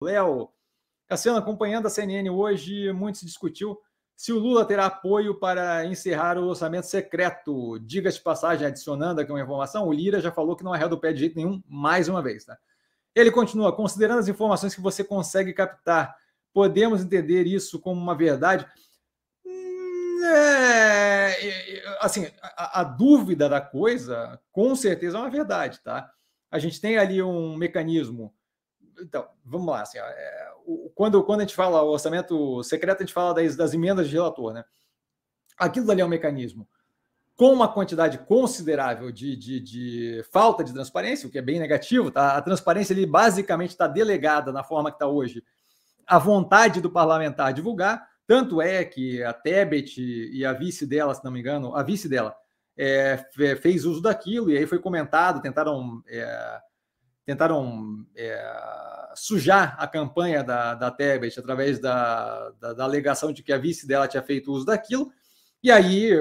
Léo. Cassiano, acompanhando a CNN hoje, muito se discutiu se o Lula terá apoio para encerrar o orçamento secreto. Diga-se passagem, adicionando aqui uma informação, o Lira já falou que não é réu do pé de jeito nenhum, mais uma vez. Tá? Ele continua, considerando as informações que você consegue captar, podemos entender isso como uma verdade? Hum, é, assim, a, a dúvida da coisa, com certeza é uma verdade, tá? A gente tem ali um mecanismo então, vamos lá. Assim, ó, é, o, quando, quando a gente fala o orçamento secreto, a gente fala das, das emendas de relator. Né? Aquilo ali é um mecanismo com uma quantidade considerável de, de, de, falta de transparência, o que é bem negativo. Tá? A transparência ali basicamente está delegada na forma que está hoje à vontade do parlamentar divulgar. Tanto é que a Tebet e a vice dela, se não me engano, a vice dela é, fez uso daquilo e aí foi comentado, tentaram é, tentaram é, sujar a campanha da, da Tebet através da, da, da, alegação de que a vice dela tinha feito uso daquilo. E aí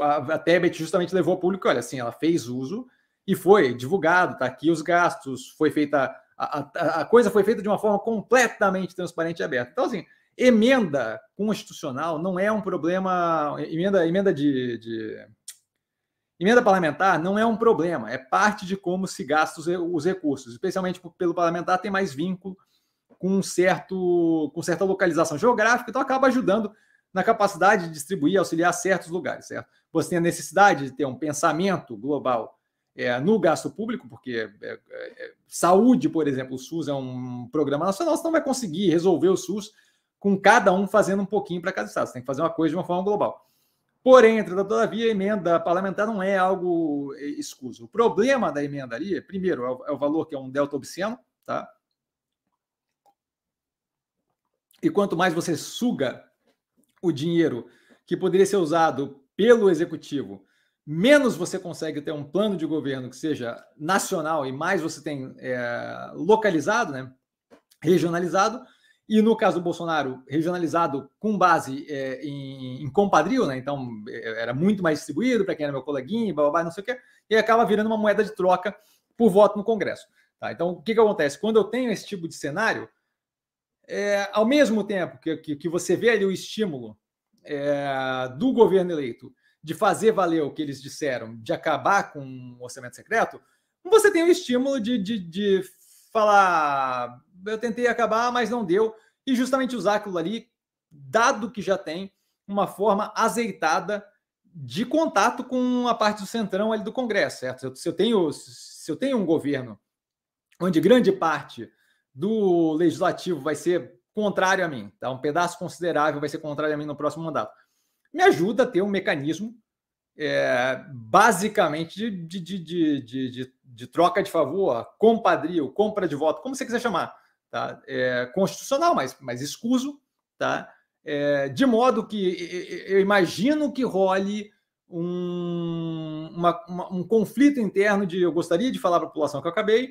a, a Tebet justamente levou ao público: olha, assim, ela fez uso e foi divulgado, tá aqui os gastos, foi feita. A, a, a coisa foi feita de uma forma completamente transparente e aberta. Então, assim, emenda constitucional não é um problema. Emenda, emenda de, de Emenda parlamentar não é um problema, é parte de como se gastam os recursos, especialmente pelo parlamentar tem mais vínculo com, um certo, com certa localização geográfica, então acaba ajudando na capacidade de distribuir, auxiliar certos lugares, certo? Você tem a necessidade de ter um pensamento global é, no gasto público, porque é, é, é, saúde, por exemplo, o SUS é um programa nacional, você não vai conseguir resolver o SUS com cada um fazendo um pouquinho para cada estado, você tem que fazer uma coisa de uma forma global. Porém, todavia, a emenda parlamentar não é algo é, escuso. O problema da emenda ali, primeiro, é o, é o valor que é um delta obsceno, tá? E quanto mais você suga o dinheiro que poderia ser usado pelo executivo, menos você consegue ter um plano de governo que seja nacional e mais você tem é, localizado, né, regionalizado, e no caso do Bolsonaro, regionalizado com base é, em, em, compadrio, né? Então é, era muito mais distribuído para quem era meu coleguinha, blá, blá, blá, não sei o quê, e acaba virando uma moeda de troca por voto no Congresso. Tá? Então o que, que acontece? Quando eu tenho esse tipo de cenário, é, ao mesmo tempo que, que, que, você vê ali o estímulo é, do governo eleito de fazer valer o que eles disseram, de acabar com o orçamento secreto, você tem o estímulo de, de, de falar, eu tentei acabar, mas não deu, e justamente usar aquilo ali, dado que já tem uma forma azeitada de contato com a parte do centrão ali do Congresso, certo? Se eu tenho, se eu tenho um governo onde grande parte do legislativo vai ser contrário a mim, tá? um pedaço considerável vai ser contrário a mim no próximo mandato, me ajuda a ter um mecanismo é, basicamente de, de, de, de de troca de favor, compadrio, compra de voto, como você quiser chamar, tá? É, constitucional, mas, mas escuso, tá? É, de modo que eu imagino que role um, uma, uma, um conflito interno de eu gostaria de falar para a população que eu acabei,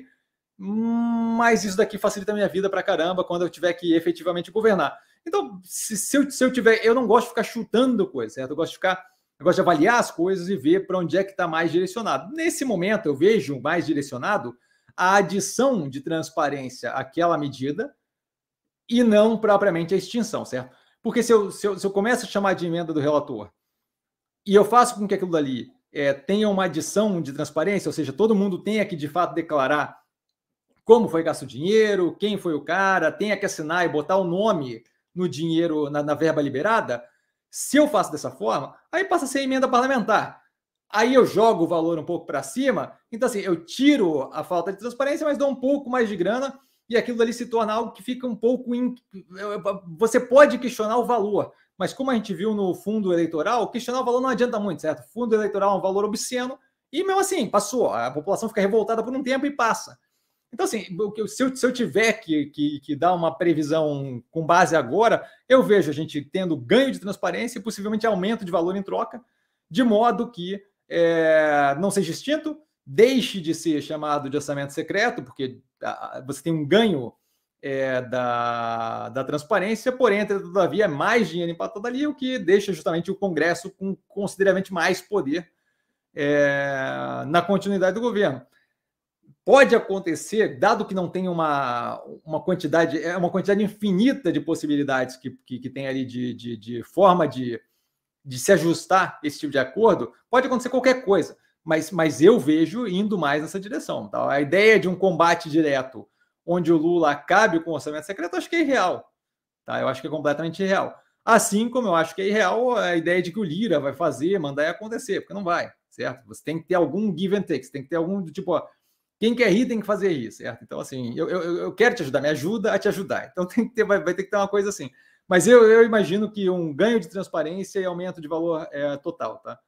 mas isso daqui facilita a minha vida para caramba quando eu tiver que efetivamente governar. Então, se, se, eu, se eu tiver, eu não gosto de ficar chutando coisa, certo? Eu gosto de ficar eu gosto de avaliar as coisas e ver para onde é que está mais direcionado. Nesse momento, eu vejo mais direcionado a adição de transparência àquela medida e não propriamente a extinção, certo? Porque se eu, se eu, se eu começo a chamar de emenda do relator e eu faço com que aquilo dali é, tenha uma adição de transparência, ou seja, todo mundo tenha que de fato declarar como foi gasto o dinheiro, quem foi o cara, tenha que assinar e botar o nome no dinheiro, na, na verba liberada, se eu faço dessa forma, aí passa a ser emenda parlamentar. Aí eu jogo o valor um pouco para cima. Então, assim, eu tiro a falta de transparência, mas dou um pouco mais de grana e aquilo ali se torna algo que fica um pouco. In... Você pode questionar o valor, mas como a gente viu no fundo eleitoral, questionar o valor não adianta muito, certo? Fundo eleitoral é um valor obsceno e mesmo assim passou. A população fica revoltada por um tempo e passa. Então, assim, se eu, se eu tiver que, que, que, dar uma previsão com base agora, eu vejo a gente tendo ganho de transparência e possivelmente aumento de valor em troca, de modo que é, não seja extinto, deixe de ser chamado de orçamento secreto, porque você tem um ganho é, da, da transparência, porém, todavia, é mais dinheiro empatado ali, o que deixa justamente o Congresso com consideravelmente mais poder é, na continuidade do governo pode acontecer, dado que não tem uma, uma quantidade, é uma quantidade infinita de possibilidades que, que, que tem ali de, de, de, forma de, de se ajustar esse tipo de acordo, pode acontecer qualquer coisa. Mas, mas eu vejo indo mais nessa direção. Tá? A ideia de um combate direto onde o Lula acabe com o orçamento secreto, eu acho que é irreal. Tá? Eu acho que é completamente irreal. Assim como eu acho que é irreal a ideia de que o Lira vai fazer, mandar acontecer, porque não vai, certo? Você tem que ter algum give and take, você tem que ter algum tipo, ó, quem quer rir tem que fazer rir, certo? Então, assim, eu, eu, eu quero te ajudar, me ajuda a te ajudar. Então, tem que ter, vai, vai ter que ter uma coisa assim. Mas eu, eu imagino que um ganho de transparência e aumento de valor é, total, tá?